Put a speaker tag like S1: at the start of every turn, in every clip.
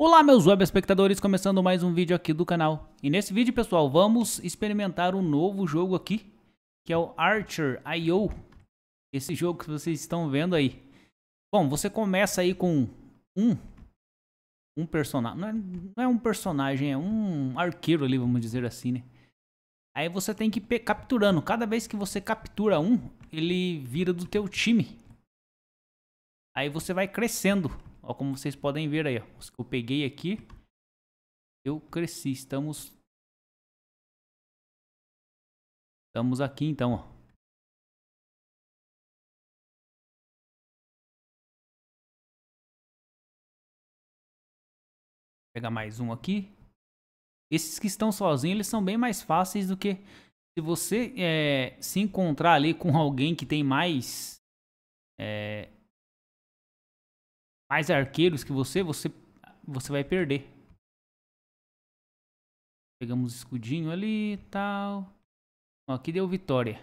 S1: Olá meus web espectadores, começando mais um vídeo aqui do canal. E nesse vídeo, pessoal, vamos experimentar um novo jogo aqui, que é o Archer IO. Esse jogo que vocês estão vendo aí. Bom, você começa aí com um um personagem, não, é, não é, um personagem, é um arqueiro ali, vamos dizer assim, né? Aí você tem que ir capturando. Cada vez que você captura um, ele vira do teu time. Aí você vai crescendo Ó, como vocês podem ver aí, ó, os que eu peguei aqui, eu cresci. Estamos,
S2: estamos aqui então, ó.
S1: Pegar mais um aqui. Esses que estão sozinhos, eles são bem mais fáceis do que se você é, se encontrar ali com alguém que tem mais é, mais arqueiros que você, você,
S2: você vai perder. Pegamos escudinho ali e tal. Ó, aqui deu vitória.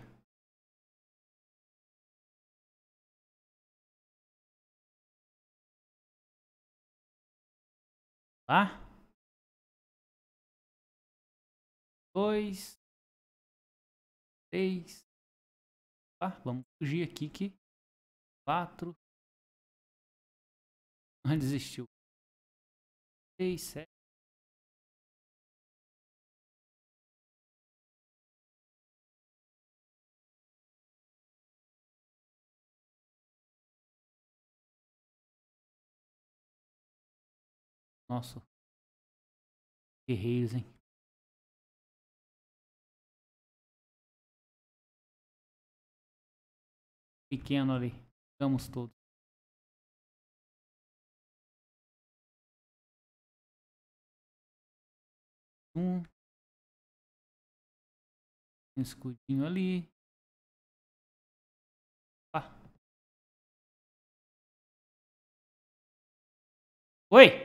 S2: Tá? Dois. Três. Tá, Vamos fugir aqui que... Quatro. Ah, desistiu. 6, sete Nossa. Guerreiros, hein? Pequeno ali. vamos todos. Um. escudinho ali. Ah. Oi!